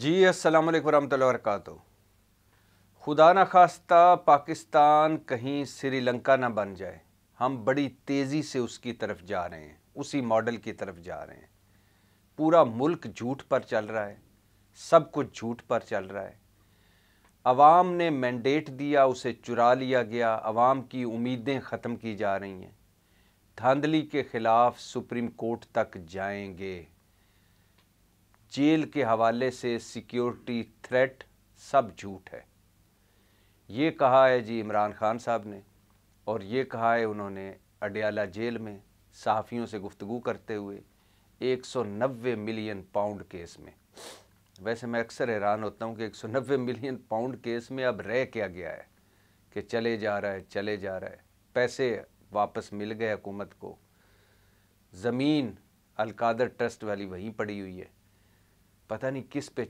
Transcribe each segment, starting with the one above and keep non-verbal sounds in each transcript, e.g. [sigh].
जी असल वालेकुम रहमतुल्लाहि खुदा न खास्ता पाकिस्तान कहीं श्रीलंका ना बन जाए हम बड़ी तेज़ी से उसकी तरफ जा रहे हैं उसी मॉडल की तरफ जा रहे हैं पूरा मुल्क झूठ पर चल रहा है सब कुछ झूठ पर चल रहा है आवाम ने मैंडेट दिया उसे चुरा लिया गया आवाम की उम्मीदें ख़त्म की जा रही हैं धांधली के ख़िलाफ़ सुप्रीम कोर्ट तक जाएंगे जेल के हवाले से सिक्योरिटी थ्रेट सब झूठ है ये कहा है जी इमरान खान साहब ने और ये कहा है उन्होंने अडयाला जेल में सहाफ़ियों से गुफ्तु करते हुए 190 मिलियन पाउंड केस में वैसे मैं अक्सर हैरान होता हूँ कि 190 मिलियन पाउंड केस में अब रह क्या गया है कि चले जा रहा है चले जा रहा है पैसे वापस मिल गए हुकूमत को ज़मीन अलकादर ट्रस्ट वाली वहीं पड़ी हुई है पता नहीं किस पे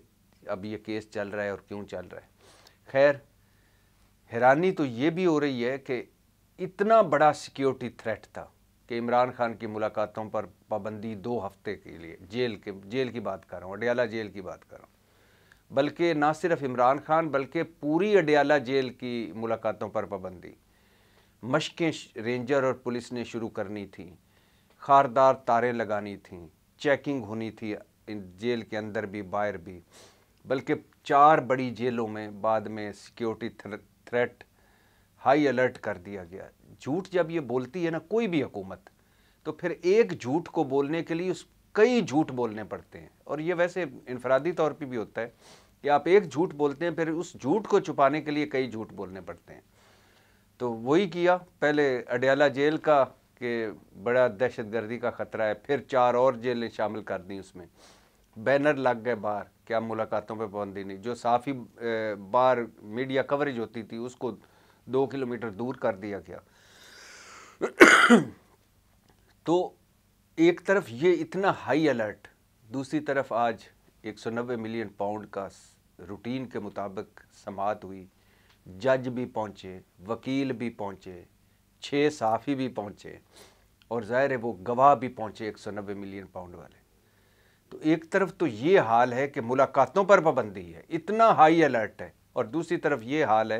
अब ये केस चल रहा है और क्यों चल रहा है खैर हैरानी तो ये भी हो रही है कि इतना बड़ा सिक्योरिटी थ्रेट था कि इमरान खान की मुलाकातों पर पाबंदी दो हफ्ते के लिए जेल के जेल की बात कर रहा हूँ अडयाला जेल की बात कर रहा हूँ बल्कि ना सिर्फ इमरान खान बल्कि पूरी अडयाला जेल की मुलाकातों पर पाबंदी मशकें रेंजर और पुलिस ने शुरू करनी थी खारदार तारें लगानी थी चेकिंग होनी थी इन जेल के अंदर भी बाहर भी बल्कि चार बड़ी जेलों में बाद में सिक्योरिटी थ्रेट हाई अलर्ट कर दिया गया झूठ जब ये बोलती है ना कोई भी हुकूमत तो फिर एक झूठ को बोलने के लिए उस कई झूठ बोलने पड़ते हैं और ये वैसे इनफरादी तौर पे भी होता है कि आप एक झूठ बोलते हैं फिर उस झूठ को छुपाने के लिए कई झूठ बोलने पड़ते हैं तो वही किया पहले अडयाला जेल का कि बड़ा दहशतगर्दी का ख़तरा है फिर चार और जेलें शामिल कर दी उसमें बैनर लग गए बाहर क्या मुलाकातों पे पाबंदी नहीं जो साफ़ी बाहर मीडिया कवरेज होती थी उसको दो किलोमीटर दूर कर दिया गया [clears throat] तो एक तरफ ये इतना हाई अलर्ट दूसरी तरफ आज 190 मिलियन पाउंड का रूटीन के मुताबिक समात हुई जज भी पहुँचे वकील भी पहुँचे छः साफ़ी भी पहुँचे और ज़ाहिर है वो गवाह भी पहुँचे 190 मिलियन पाउंड वाले तो एक तरफ तो ये हाल है कि मुलाकातों पर पाबंदी है इतना हाई अलर्ट है और दूसरी तरफ ये हाल है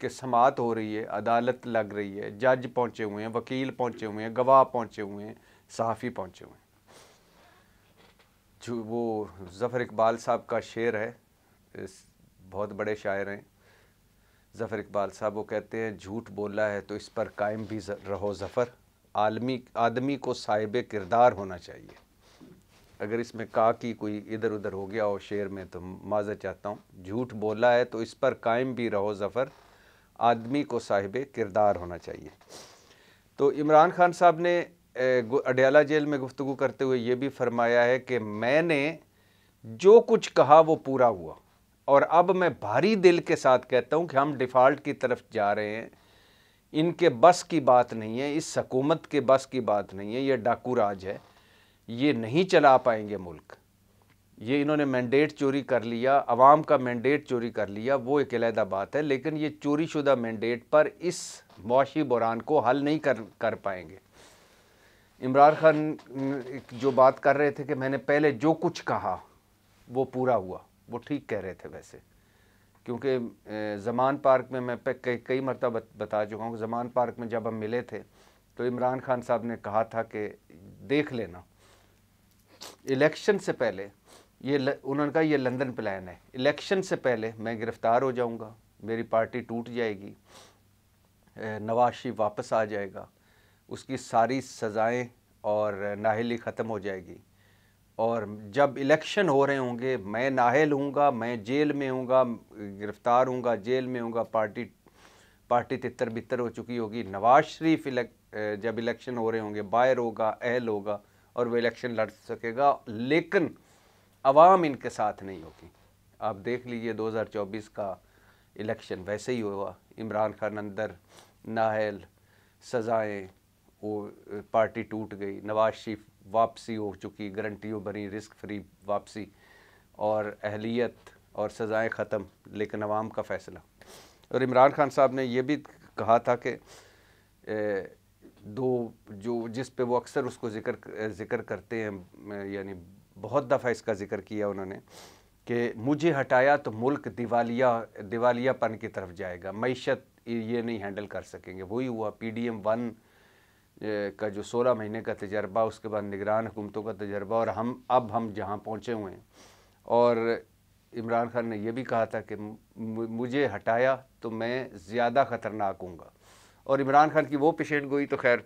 कि समात हो रही है अदालत लग रही है जज पहुंचे हुए हैं वकील पहुंचे हुए हैं गवाह पहुंचे हुए हैं सहाफ़ी पहुंचे हुए हैं जो वो ज़फ़र इकबाल साहब का शेर है इस बहुत बड़े शायर हैं ज़फ़र इकबाल साहब वो कहते हैं झूठ बोला है तो इस पर कायम भी रहो ज़फ़र आलमी आदमी को साहिब किरदार होना चाहिए अगर इसमें का की कोई इधर उधर हो गया हो शेर में तो माजर चाहता हूँ झूठ बोला है तो इस पर कायम भी रहो ज़फ़र आदमी को साहिब किरदार होना चाहिए तो इमरान खान साहब ने अडयाला जेल में गुफ्तु करते हुए ये भी फरमाया है कि मैंने जो कुछ कहा वो पूरा हुआ और अब मैं भारी दिल के साथ कहता हूँ कि हम डिफ़ाल्ट की तरफ जा रहे हैं इनके बस की बात नहीं है इस हकूमत के बस की बात नहीं है ये डाकू राज है ये नहीं चला पाएंगे मुल्क ये इन्होंने मैंडेट चोरी कर लिया अवाम का मैंडेट चोरी कर लिया वो एक अलहदा बात है लेकिन ये चोरी शुदा मैंडेट पर इस मुशी बुरान को हल नहीं कर कर पाएंगे इमरान खान जो बात कर रहे थे कि मैंने पहले जो कुछ कहा वो पूरा हुआ वो ठीक कह रहे थे वैसे क्योंकि जमान पार्क में मैं कई कई मरतब बता चुका हूँ जमान पार्क में जब हम मिले थे तो इमरान खान साहब ने कहा था कि देख लेना इलेक्शन से पहले ये उन्होंने कहा ये लंदन प्लान है इलेक्शन से पहले मैं गिरफ़्तार हो जाऊंगा मेरी पार्टी टूट जाएगी नवाज शरीफ वापस आ जाएगा उसकी सारी सज़ाएं और नाहली ख़त्म हो जाएगी और जब इलेक्शन हो रहे होंगे मैं नाहल हूँगा मैं जेल में हूँगा गिरफ़्तार हूँगा जेल में हूँगा पार्टी पार्टी तितर बितर हो चुकी होगी नवाज शरीफ इलेक् जब इलेक्शन हो रहे होंगे बायर होगा अहल होगा और वो इलेक्शन लड़ सकेगा लेकिन अवाम इनके साथ नहीं होगी आप देख लीजिए 2024 का इलेक्शन वैसे ही हुआ इमरान खान अंदर नाहल सज़ाएँ वो पार्टी टूट गई नवाज शरीफ वापसी हो चुकी गारंटियों भरी रिस्क फ्री वापसी और अहलियत और सज़ाएँ ख़त्म लेकिन अवाम का फ़ैसला और इमरान खान साहब ने यह भी कहा था कि दो जो जिस पे वो अक्सर उसको जिक्र जिक्र करते हैं यानी बहुत दफ़ा इसका जिक्र किया उन्होंने कि मुझे हटाया तो मुल्क दिवालिया दिवालियापन की तरफ जाएगा मीशत ये नहीं हैंडल कर सकेंगे वही हुआ पी डी एम वन का जो सोलह महीने का तजर्बा उसके बाद निगरान हुकूमतों का तजर्बा और हम अब हम जहाँ पहुँचे हुए हैं और इमरान खान ने यह भी कहा था कि मुझे हटाया तो मैं ज़्यादा ख़तरनाक हूँगा और इमरान खान की वो पेशेंट गोई तो खैर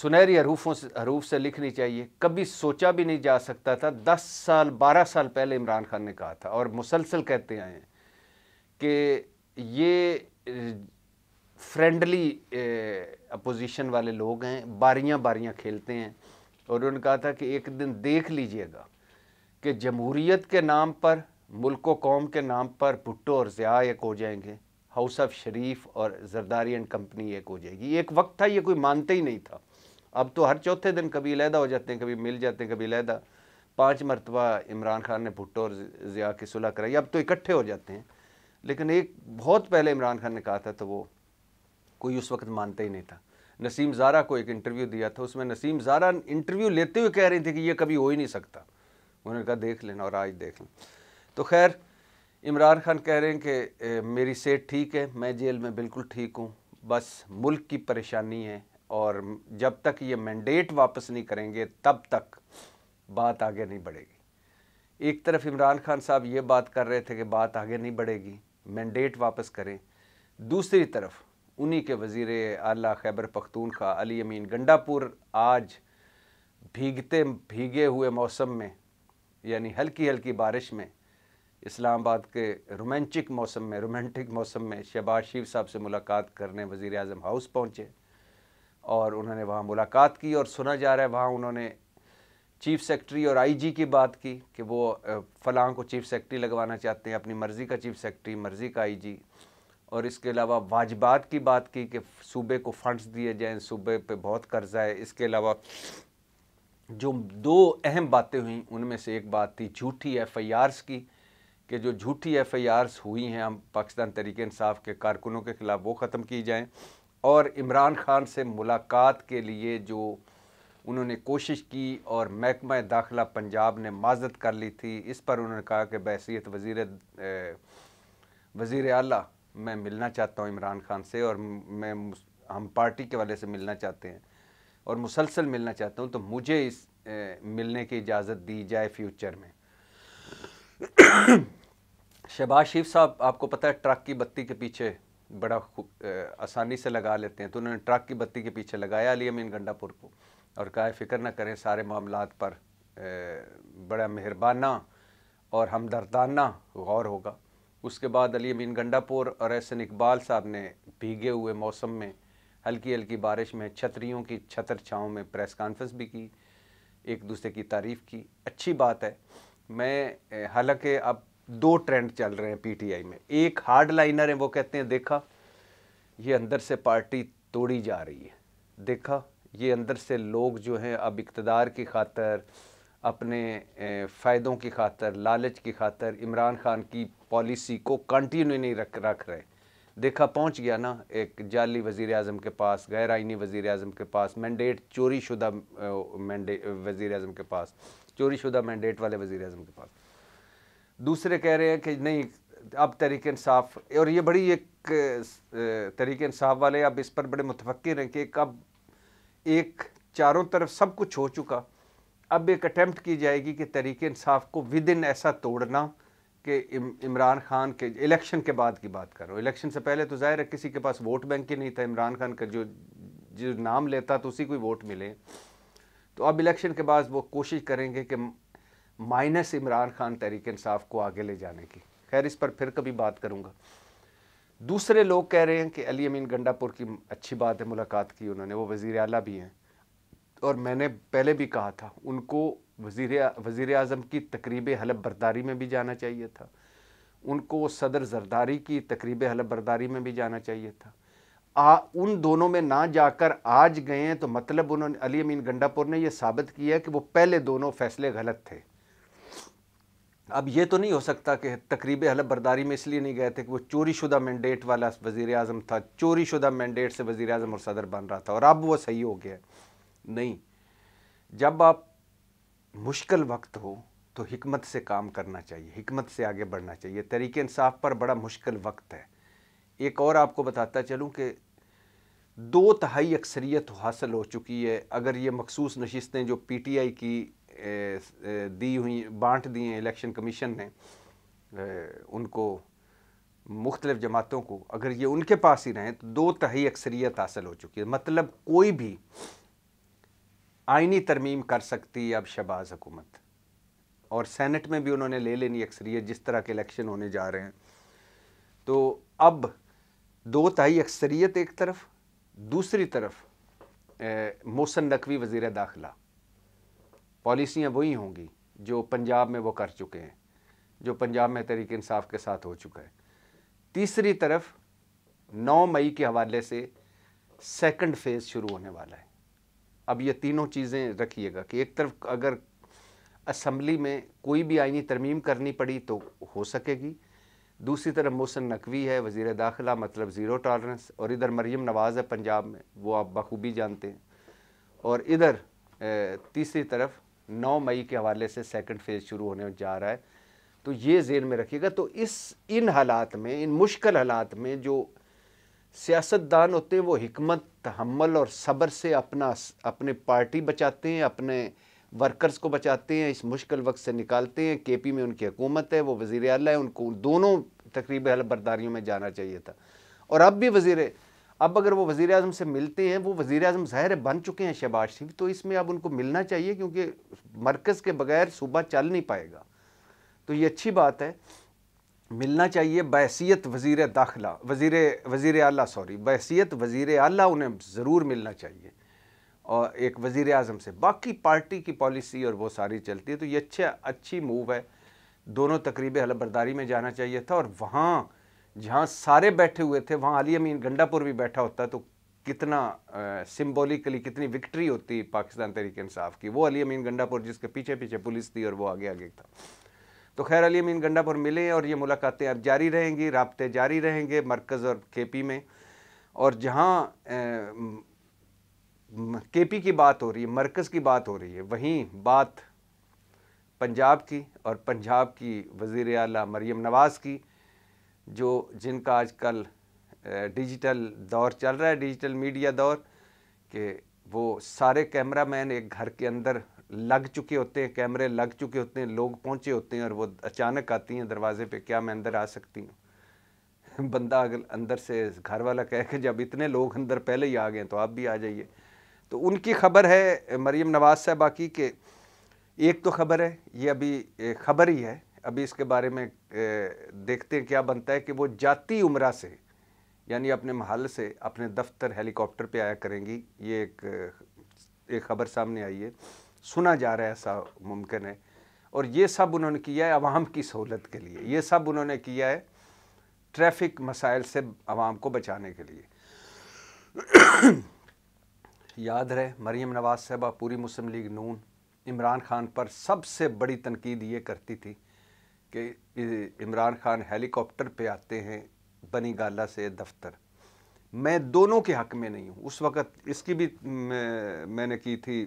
सुनहरी हरूफों से हरूफ से लिखनी चाहिए कभी सोचा भी नहीं जा सकता था दस साल बारह साल पहले इमरान खान ने कहा था और मुसलसल कहते आए हैं कि ये फ्रेंडली अपोजिशन वाले लोग हैं बारियां बारियां खेलते हैं और उन्होंने कहा था कि एक दिन देख लीजिएगा कि जमहूरीत के नाम पर मुल्क व कौम के नाम पर भुट्टो और ज़िया एक हो जाएंगे हाउस ऑफ शरीफ और जरदारी एंड कंपनी एक हो जाएगी एक वक्त था ये कोई मानते ही नहीं था अब तो हर चौथे दिन कभी अलहदा हो जाते हैं कभी मिल जाते हैं कभी अलहदा पाँच मरतबा इमरान खान ने भुट्टो और ज़िया की सुलह कराई अब तो इकट्ठे हो जाते हैं लेकिन एक बहुत पहले इमरान खान ने कहा था तो वो कोई उस वक्त मानता ही नहीं था नसीम ज़ारा को एक इंटरव्यू दिया था उसमें नसीम ज़ारा इंटरव्यू लेते हुए कह रही थी कि ये कभी हो ही नहीं सकता उन्होंने कहा देख लेना और आज देख लें तो खैर इमरान खान कह रहे हैं कि मेरी सेहत ठीक है मैं जेल में बिल्कुल ठीक हूँ बस मुल्क की परेशानी है और जब तक ये मैंडेट वापस नहीं करेंगे तब तक बात आगे नहीं बढ़ेगी एक तरफ इमरान खान साहब ये बात कर रहे थे कि बात आगे नहीं बढ़ेगी मैंडेट वापस करें दूसरी तरफ उन्हीं के वज़ीर अला खैबर पख्तूनखा अली अमीन गंडापुर आज भीगते भीगे हुए मौसम में यानी हल्की हल्की बारिश में इस्लामाबाद के रोमांचिक मौसम में रोमांटिक मौसम में शहबाज शिव साहब से मुलाकात करने वज़ी अजम हाउस पहुँचे और उन्होंने वहाँ मुलाकात की और सुना जा रहा है वहाँ उन्होंने चीफ सेक्रटरी और आईजी की बात की कि वो फ़लाँ को चीफ सेक्रटरी लगवाना चाहते हैं अपनी मर्ज़ी का चीफ सेक्रटरी मर्ज़ी का आईजी और इसके अलावा वाजबात की बात की कि सूबे को फंड्स दिए जाएँ सूबे पे बहुत कर्ज़ा है इसके अलावा जो दो अहम बातें हुई उनमें से एक बात थी झूठी एफ आई आर्स की कि जो झूठी एफ आई आर्स हुई हैं हम पाकिस्तान तरीके इंसाफ के कारकुनों के ख़िलाफ़ वो ख़त्म की जाएँ और इमरान खान से मुलाकात के लिए जो उन्होंने कोशिश की और महकमा दाखिला पंजाब ने माजत कर ली थी इस पर उन्होंने कहा कि बहसीत वज़ी वज़ी अल मैं मिलना चाहता हूँ इमरान खान से और मैं हम पार्टी के वाले से मिलना चाहते हैं और मुसलसल मिलना चाहता हूँ तो मुझे इस ए, मिलने की इजाज़त दी जाए फ्यूचर में शहबाज शरीफ साहब आपको पता है ट्रक की बत्ती के पीछे बड़ा आसानी से लगा लेते हैं तो उन्होंने ट्रक की बत्ती के पीछे लगाया अली अमीन गंडापुर को और कहा फ़िक्र ना करें सारे मामला पर बड़ा मेहरबाना और हमदर्दाना गौर होगा उसके बाद अली अमीन गंडापुर और एहसन इकबाल साहब ने भीगे हुए मौसम में हल्की हल्की बारिश में छतरियों की छतर छाँव में प्रेस कॉन्फ्रेंस भी की एक दूसरे की तारीफ़ की अच्छी बात है मैं हालांकि अब दो ट्रेंड चल रहे हैं पीटीआई में एक हार्ड लाइनर है वो कहते हैं देखा ये अंदर से पार्टी तोड़ी जा रही है देखा ये अंदर से लोग जो हैं अब इकतदार की खातर अपने फ़ायदों की खातर लालच की खातर इमरान खान की पॉलिसी को कंटिन्यू नहीं रख रख रहे देखा पहुंच गया ना एक जाली वज़ी अजम के पास गैर आइनी वज़ी अजम के पास मैंडेट चोरी शुदा मैंडे वज़ी अजम के पास चोरी शुदा मैंडेट वाले वज़ी अजम के पास दूसरे कह रहे हैं कि नहीं अब तहरीक इंसाफ और ये बड़ी एक तहरीक इंसाफ वाले अब इस पर बड़े मुतफिर हैं कि अब एक चारों तरफ सब कुछ हो चुका अब एक अटैम्प्ट की जाएगी कि तहरीक इंसाफ को विद इन ऐसा तोड़ना कि इमरान खान के इलेक्शन के बाद की बात करो इलेक्शन से पहले तो जाहिर है किसी के पास वोट बैंक ही नहीं था इमरान खान का जो जो नाम लेता तो उसी को वोट मिले तो अब इलेक्शन के बाद वो कोशिश करेंगे कि माइनस इमरान खान तहरीक इंसाफ को आगे ले जाने की खैर इस पर फिर कभी बात करूँगा दूसरे लोग कह रहे हैं कि अली अमीन गंडापुर की अच्छी बात है मुलाकात की उन्होंने वो वज़ी अला भी हैं और मैंने पहले भी कहा था उनको वजीर वज़ी अजम की तकरीब हलफ बरदारी में भी जाना चाहिए था उनको सदर जरदारी की तकरीब हलफ बरदारी में भी जाना चाहिए था आ, उन दोनों में ना जाकर आज गए हैं तो मतलब उन्होंने अली अमीन गंडापुर ने यह साबित किया कि वो पहले दोनों फैसले गलत थे अब ये तो नहीं हो सकता कि तकरीब हलफ बरदारी में इसलिए नहीं गए थे कि वो चोरी शुदा मैंडेट वाला वज़ी अजम था चोरी शुदा मैंडेट से वज़ी अजम और सदर बन रहा था और अब वो सही हो गया नहीं जब आप मुश्किल वक्त हो तो हमत से काम करना चाहिए हमत से आगे बढ़ना चाहिए तरीके इंसाफ पर बड़ा मुश्किल वक्त है एक और आपको बताता चलूँ कि दो तहाई अक्सरियत हासिल हो चुकी है अगर ये मखसूस नशस्तें जो पी टी आई की दी हुई बांट दिए हैं इलेक्शन कमीशन ने उनको मुख्तलिफ जमातों को अगर ये उनके पास ही रहें तो दो तही अक्सरियत हासिल हो चुकी है मतलब कोई भी आइनी तरमीम कर सकती है अब शबाज हुकूमत और सेनेट में भी उन्होंने ले लेनी अक्सरियत जिस तरह के इलेक्शन होने जा रहे हैं तो अब दो तही अक्सरियत एक तरफ दूसरी तरफ मोहसन नकवी वज़ी दाखिला पॉलिसियाँ वही होंगी जो पंजाब में वो कर चुके हैं जो पंजाब में तरीके इंसाफ के साथ हो चुका है तीसरी तरफ 9 मई के हवाले से सेकंड फेज़ शुरू होने वाला है अब ये तीनों चीज़ें रखिएगा कि एक तरफ अगर असम्बली में कोई भी आइनी तरमीम करनी पड़ी तो हो सकेगी दूसरी तरफ मोहसन नकवी है वज़ी दाखिला मतलब ज़ीरो टॉलरेंस और इधर मरीम नवाज़ है पंजाब में वो आप बखूबी जानते हैं और इधर तीसरी तरफ 9 मई के हवाले से सेकंड फेज़ शुरू होने जा रहा है तो ये जेन में रखिएगा तो इस इन हालात में इन मुश्किल हालात में जो सियासतदान होते हैं वो हमत हमल और सब्र से अपना अपने पार्टी बचाते हैं अपने वर्कर्स को बचाते हैं इस मुश्किल वक्त से निकालते हैं के पी में उनकी हुकूमत है वो वज़ी अल है उनको दोनों तकरीब हल में जाना चाहिए था और अब भी वजीर अब अगर वो वज़ी अजम से मिलते हैं वो वज़ी अजम ज़ाहिर बन चुके हैं शहबाज शरीफ तो इसमें अब उनको मिलना चाहिए क्योंकि मरकज़ के बगैर सूबा चल नहीं पाएगा तो ये अच्छी बात है मिलना चाहिए बहसीत वज़ी दाखिला वज़ी वज़ी अला सॉरी बहसीत वज़ी अला उन्हें ज़रूर मिलना चाहिए और एक वज़ी अजम से बाकी पार्टी की पॉलिसी और वो सारी चलती है तो ये अच्छा अच्छी मूव है दोनों तकरीब हलबरदारी में जाना चाहिए था और वहाँ जहाँ सारे बैठे हुए थे वहाँ अली अमीन गंडापुर भी बैठा होता तो कितना सिम्बोलिकली कितनी विक्ट्री होती पाकिस्तान तरीके इंसाफ की वो अली अमीन गंडापुर जिसके पीछे पीछे पुलिस थी और वो आगे आगे था तो खैर अली अमीन गंडापुर मिले और ये मुलाकातें अब जारी रहेंगी रबते जारी रहेंगे मरकज़ और के पी में और जहाँ के पी की बात हो रही है मरकज़ की बात हो रही है वहीं बात पंजाब की और पंजाब की वज़ी अला मरीम नवाज़ की जो जिनका आजकल डिजिटल दौर चल रहा है डिजिटल मीडिया दौर कि वो सारे कैमरा मैन एक घर के अंदर लग चुके होते हैं कैमरे लग चुके होते हैं लोग पहुंचे होते हैं और वो अचानक आती हैं दरवाजे पे क्या मैं अंदर आ सकती हूँ [laughs] बंदा अगर अंदर से घर वाला कह के जब इतने लोग अंदर पहले ही आ गए तो आप भी आ जाइए तो उनकी खबर है मरीम नवाज़ साहबा की के एक तो खबर है ये अभी खबर ही है अभी इसके बारे में देखते हैं क्या बनता है कि वो जाती उम्र से यानी अपने महल से अपने दफ्तर हेलीकॉप्टर पे आया करेंगी ये एक एक खबर सामने आई है सुना जा रहा है ऐसा मुमकिन है और ये सब उन्होंने किया है आवाम की सहूलत के लिए ये सब उन्होंने किया है ट्रैफिक मसाइल से आवाम को बचाने के लिए याद रहे मरीम नवाज साहबा पूरी मुस्लिम लीग नून इमरान खान पर सबसे बड़ी तनकीद ये करती थी कि इमरान खान हेलीकॉप्टर पे आते हैं बनी गाला से दफ्तर मैं दोनों के हक में नहीं हूँ उस वक़्त इसकी भी मैं, मैंने की थी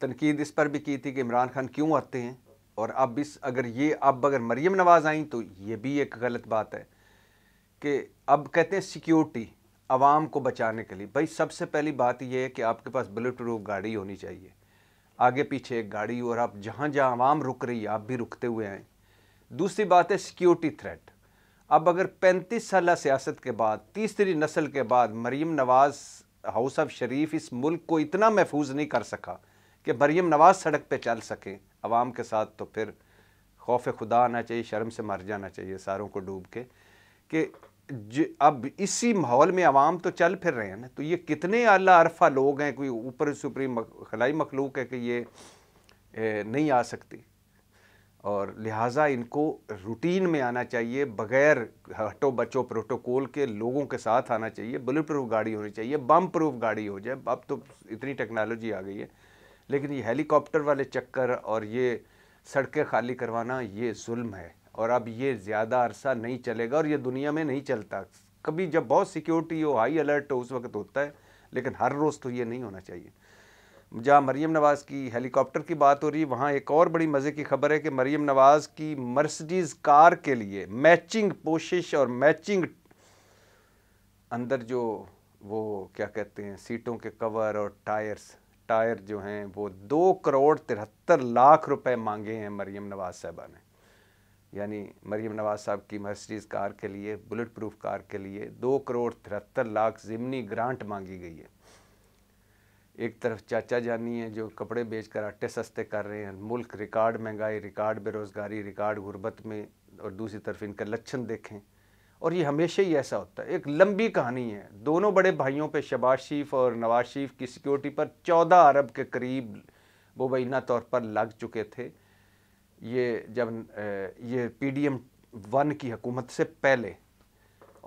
तनकीद इस पर भी की थी कि इमरान खान क्यों आते हैं और अब इस अगर ये अब अगर मरीम नवाज़ आई तो ये भी एक गलत बात है कि अब कहते हैं सिक्योरिटी आवाम को बचाने के लिए भाई सबसे पहली बात यह है कि आपके पास बुलेट प्रूफ गाड़ी होनी चाहिए आगे पीछे एक गाड़ी और आप जहाँ जहाँ आवाम रुक रही है आप भी रुकते हुए आएँ दूसरी बात है सिक्योरिटी थ्रेट अब अगर पैंतीस साल सियासत के बाद तीसरी नस्ल के बाद मरीम नवाज़ हाउस ऑफ शरीफ इस मुल्क को इतना महफूज नहीं कर सका कि मरीम नवाज़ सड़क पर चल सकें आवाम के साथ तो फिर खौफ खुदा आना चाहिए शर्म से मर जाना चाहिए सारों को डूब के कि अब इसी माहौल में आवाम तो चल फिर रहे हैं ना तो ये कितने अला अरफा लोग हैं कोई ऊपर सुप्रीम खलाई मखलूक है कि ये नहीं आ सकती और लिहाजा इनको रूटीन में आना चाहिए बगैर हटो बचो प्रोटोकॉल के लोगों के साथ आना चाहिए बुलेट प्रूफ गाड़ी होनी चाहिए बम प्रूफ गाड़ी हो जाए अब तो इतनी टेक्नोलॉजी आ गई है लेकिन ये हेलीकॉप्टर वाले चक्कर और ये सड़कें खाली करवाना ये जुल्म है और अब ये ज़्यादा अरसा नहीं चलेगा और ये दुनिया में नहीं चलता कभी जब बहुत सिक्योरिटी हो हाई अलर्ट हो उस वक्त होता है लेकिन हर रोज़ तो ये नहीं होना चाहिए जहाँ मरीम नवाज़ की हेलीकॉप्टर की बात हो रही है वहाँ एक और बड़ी मज़े की खबर है कि मरीम नवाज़ की मर्सडीज़ कार के लिए मैचिंग पोशिश और मैचिंग अंदर जो वो क्या कहते हैं सीटों के कवर और टायर्स टायर जो हैं वो दो करोड़ तिहत्तर लाख रुपए मांगे हैं मरीम नवाज़ साहबा ने यानी मरीम नवाज साहब की मर्सिडीज़ कार के लिए बुलेट प्रूफ कार के लिए दो करोड़ तिहत्तर लाख ज़िमनी ग्रांट मांगी गई है एक तरफ चाचा जानी है जो कपड़े बेच कर आटे सस्ते कर रहे हैं मुल्क रिकॉर्ड महंगाई रिकॉर्ड बेरोज़गारी रिकॉर्ड गुर्बत में और दूसरी तरफ इनका लक्षण देखें और ये हमेशा ही ऐसा होता है एक लंबी कहानी है दोनों बड़े भाइयों पे शबाज शरीफ और नवाज शरीफ की सिक्योरिटी पर चौदह अरब के करीब वो मुबैना तौर पर लग चुके थे ये जब ये पी डी एम वन की हकूमत से पहले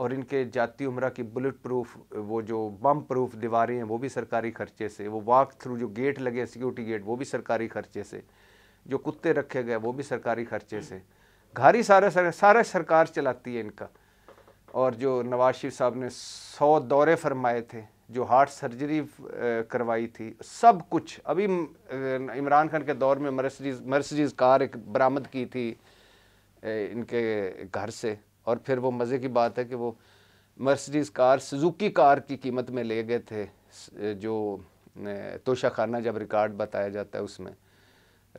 और इनके जाती उम्र की बुलेट प्रूफ वो जो बम प्रूफ दीवारें हैं वो भी सरकारी खर्चे से वो वाक थ्रू जो गेट लगे सिक्योरिटी गेट वो भी सरकारी खर्चे से जो कुत्ते रखे गए वो भी सरकारी खर्चे से घर ही सारा सारे सारा सरकार चलाती है इनका और जो नवाज शरीफ साहब ने सौ दौरे फरमाए थे जो हार्ट सर्जरी करवाई थी सब कुछ अभी इमरान खान के दौर में मर्सडीज मर्सडीज कार एक बरामद की थी इनके घर से और फिर वो मज़े की बात है कि वो मर्सडीज़ कार सुजुकी कार की कीमत में ले गए थे जो तोशा खाना जब रिकॉर्ड बताया जाता है उसमें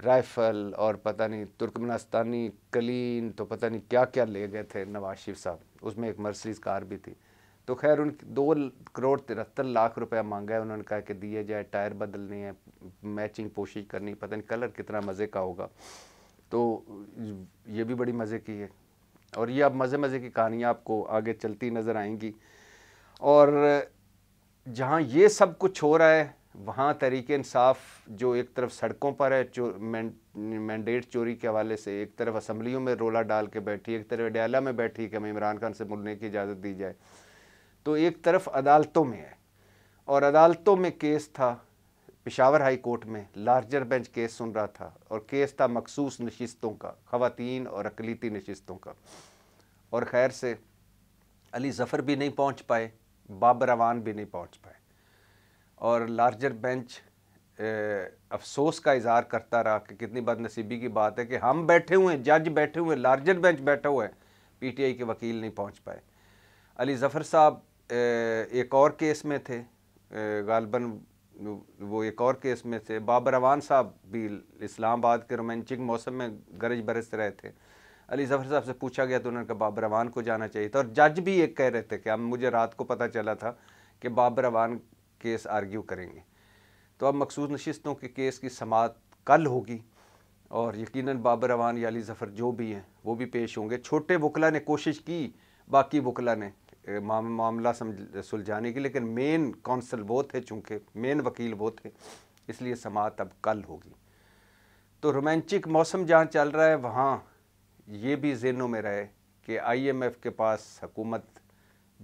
राइफल और पता नहीं तुर्कमनास्तानी कलीन तो पता नहीं क्या क्या ले गए थे नवाज शरीफ साहब उसमें एक मर्सडीज़ कार भी थी तो खैर उन दो करोड़ तिहत्तर लाख रुपया मांगा है उन्होंने कहा कि दिए जाए टायर बदलने हैं मैचिंग कोशिश करनी पता नहीं कलर कितना मज़े का होगा तो ये भी बड़ी मज़े की है और ये अब मज़े मज़े की कहानियाँ आपको आगे चलती नज़र आएंगी और जहाँ ये सब कुछ हो रहा है वहाँ तरीके इंसाफ जो एक तरफ सड़कों पर है चो, मैंडेट चोरी के हवाले से एक तरफ असम्बलियों में रोला डाल के बैठी एक तरफ अडयाला में बैठी कि हमें इमरान खान से मिलने की इजाज़त दी जाए तो एक तरफ अदालतों में है और अदालतों में केस था पिशावर हाई कोर्ट में लार्जर बेंच केस सुन रहा था और केस था मखसूस नशस्तों का ख़वातीन और अकलीती नशस्तों का और खैर से अली ज़फ़र भी नहीं पहुंच पाए बाबर अवान भी नहीं पहुंच पाए और लार्जर बेंच अफसोस का इजहार करता रहा कि कितनी बदनसीबी की बात है कि हम बैठे हुए हैं जज बैठे हुए हैं लार्जर बेंच हैं पी टी आई के वकील नहीं पहुँच पाए अली ज़फ़र साहब एक और केस में थे गालबन वो एक और केस में थे बाबर अवान साहब भी इस्लामाबाद के रोमांचिक मौसम में गरज बरस रहे थे अली जफ़र साहब से पूछा गया तो उन्होंने कहा बाबर अवान को जाना चाहिए था और जज भी ये कह रहे थे कि हम मुझे रात को पता चला था कि बाबर अवान केस आर्ग्यू करेंगे तो अब मखसूस नशस्तों के केस की समात कल होगी और यकीनन बाबर अवान या अली जफ़र जो भी हैं वो भी पेश होंगे छोटे वकला ने कोशिश की बाकी वकला ने मामला समझ सुलझाने की लेकिन मेन कौंसल वो थे चूँकि मेन वकील वो थे इसलिए समात अब कल होगी तो रोमांचिक मौसम जहाँ चल रहा है वहाँ ये भी जेनों में रहे कि आईएमएफ के पास हुकूमत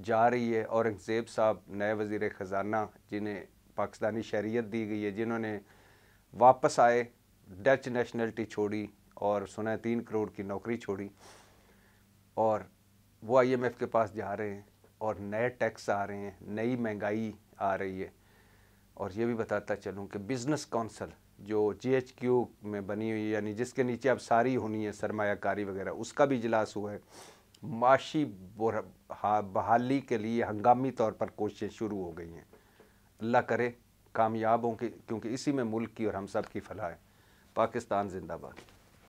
जा रही है औरंगज़ेब साहब नए वज़ी ख़जाना जिन्हें पाकिस्तानी शहरीत दी गई है जिन्होंने वापस आए डच नेशनलिटी छोड़ी और सुना तीन करोड़ की नौकरी छोड़ी और वो आईएमएफ के पास जा रहे हैं और नए टैक्स आ रहे हैं नई महंगाई आ रही है और ये भी बताता चलूँ कि बिज़नेस काउंसिल जो जी में बनी हुई है यानी जिसके नीचे अब सारी होनी है सरमाकारी वगैरह उसका भी इजलास हुआ है माशी बहाली के लिए हंगामी तौर पर कोशिशें शुरू हो गई हैं अल्लाह करे कामयाब हों क्योंकि इसी में मुल्क की और हम सब की फलाह है पाकिस्तान जिंदाबाद